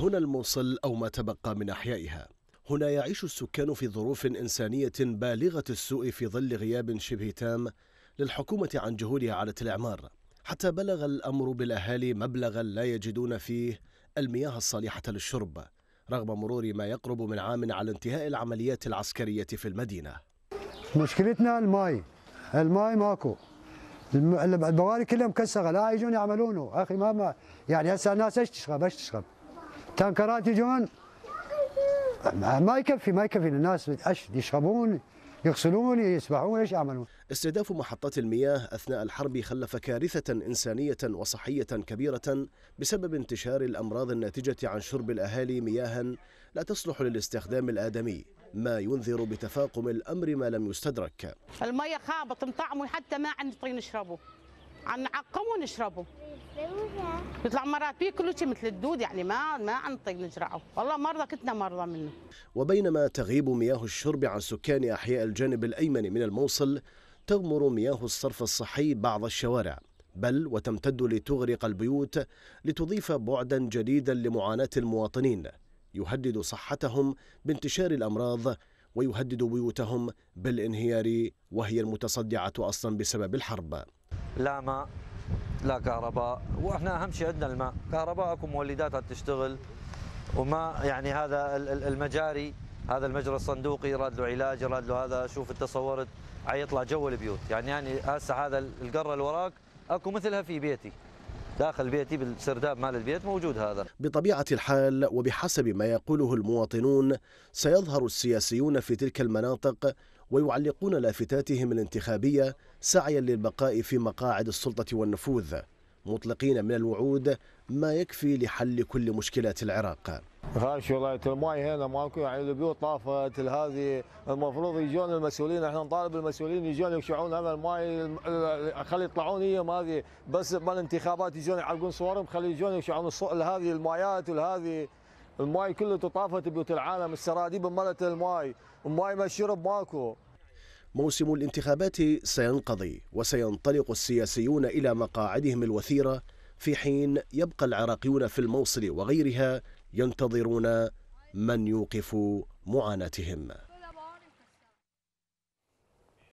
هنا الموصل أو ما تبقى من أحيائها هنا يعيش السكان في ظروف إنسانية بالغة السوء في ظل غياب شبه تام للحكومة عن جهودها على الإعمار حتى بلغ الأمر بالأهالي مبلغا لا يجدون فيه المياه الصالحة للشرب رغم مرور ما يقرب من عام على انتهاء العمليات العسكرية في المدينة مشكلتنا الماي الماي ماكو البواري كلها مكسره لا يجون يعملونه اخي ما, ما يعني هسه الناس ايش تشرب ايش تشرب تانكرات يجون ما يكفي ما يكفي الناس يشربون يغسلون يسبحون ايش يعملون استهداف محطات المياه اثناء الحرب خلف كارثه انسانيه وصحيه كبيره بسبب انتشار الامراض الناتجه عن شرب الاهالي مياها لا تصلح للاستخدام الادمي ما ينذر بتفاقم الامر ما لم يستدرك الميه خابط مطعمه حتى ما عندنا نشربه عن عقمه نشربه يطلع مرات كل شيء مثل الدود يعني ما ما عنطق نجرعه والله مرضى كنا مرضى منه وبينما تغيب مياه الشرب عن سكان احياء الجانب الايمن من الموصل تغمر مياه الصرف الصحي بعض الشوارع بل وتمتد لتغرق البيوت لتضيف بعدا جديدا لمعاناه المواطنين يهدد صحتهم بانتشار الامراض ويهدد بيوتهم بالانهيار وهي المتصدعه اصلا بسبب الحرب لا ماء لا كهرباء واحنا اهم شيء عندنا الماء كهرباء اكو مولداتها تشتغل وما يعني هذا المجاري هذا المجرى الصندوقي راد له علاج راد له هذا شوف انت صورت عيطلع جو البيوت يعني يعني هسه هذا القره اللي وراك اكو مثلها في بيتي داخل بيتي بالسرداب مال البيت موجود هذا بطبيعة الحال وبحسب ما يقوله المواطنون سيظهر السياسيون في تلك المناطق ويعلقون لافتاتهم الانتخابية سعيا للبقاء في مقاعد السلطة والنفوذ مطلقين من الوعود ما يكفي لحل كل مشكلات العراق هاش والله الماي هنا ماكو يعني البيوت طافت هذه المفروض يجون المسؤولين احنا نطالب المسؤولين يجون يشعون هذا الماي خلي يطلعون هي هذه بس بالانتخابات يجون يعلقون صورهم خلي يجون يشعون هذه المايات وهذه الماي كله طافت بيوت العالم السراديب مالت الماي الماي ما شرب ماكو موسم الانتخابات سينقضي وسينطلق السياسيون إلى مقاعدهم الوثيرة في حين يبقى العراقيون في الموصل وغيرها ينتظرون من يوقف معاناتهم